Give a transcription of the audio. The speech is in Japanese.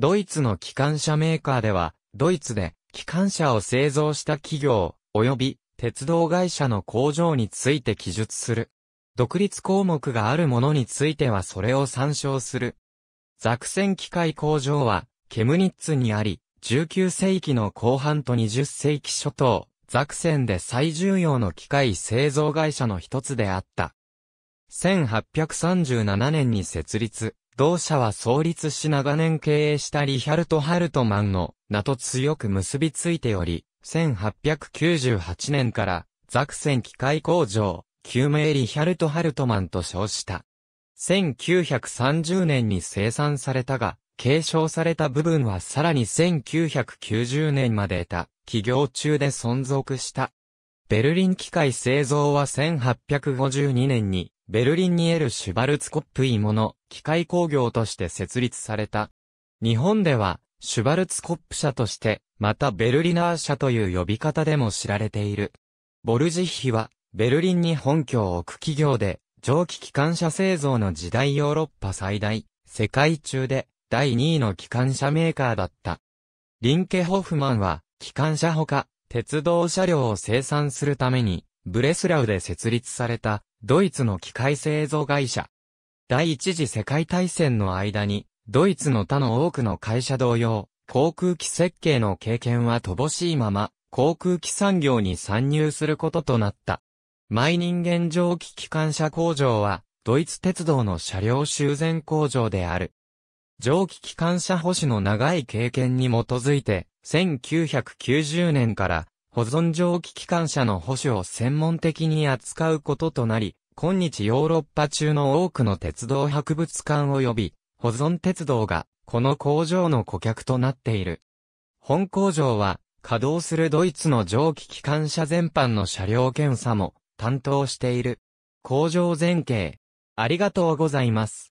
ドイツの機関車メーカーでは、ドイツで機関車を製造した企業、及び鉄道会社の工場について記述する。独立項目があるものについてはそれを参照する。ザクセン機械工場は、ケムニッツにあり、19世紀の後半と20世紀初頭、ザクセンで最重要の機械製造会社の一つであった。1837年に設立、同社は創立し長年経営したリヒャルト・ハルトマンの名と強く結びついており、1898年からザクセン機械工場、救命リヒャルト・ハルトマンと称した。1930年に生産されたが、継承された部分はさらに1990年まで得た、企業中で存続した。ベルリン機械製造は1852年にベルリンにエル・シュバルツコップイモの機械工業として設立された。日本では、シュバルツコップ社として、またベルリナー社という呼び方でも知られている。ボルジッヒは、ベルリンに本拠を置く企業で、蒸気機関車製造の時代ヨーロッパ最大、世界中で第2位の機関車メーカーだった。リンケホフマンは、機関車ほか、鉄道車両を生産するために、ブレスラウで設立されたドイツの機械製造会社。第一次世界大戦の間に、ドイツの他の多くの会社同様、航空機設計の経験は乏しいまま、航空機産業に参入することとなった。マイ人間蒸気機関車工場は、ドイツ鉄道の車両修繕工場である。蒸気機関車保守の長い経験に基づいて、1990年から保存上機機関車の保守を専門的に扱うこととなり、今日ヨーロッパ中の多くの鉄道博物館及び、保存鉄道が、この工場の顧客となっている。本工場は、稼働するドイツの蒸気機関車全般の車両検査も担当している。工場全景。ありがとうございます。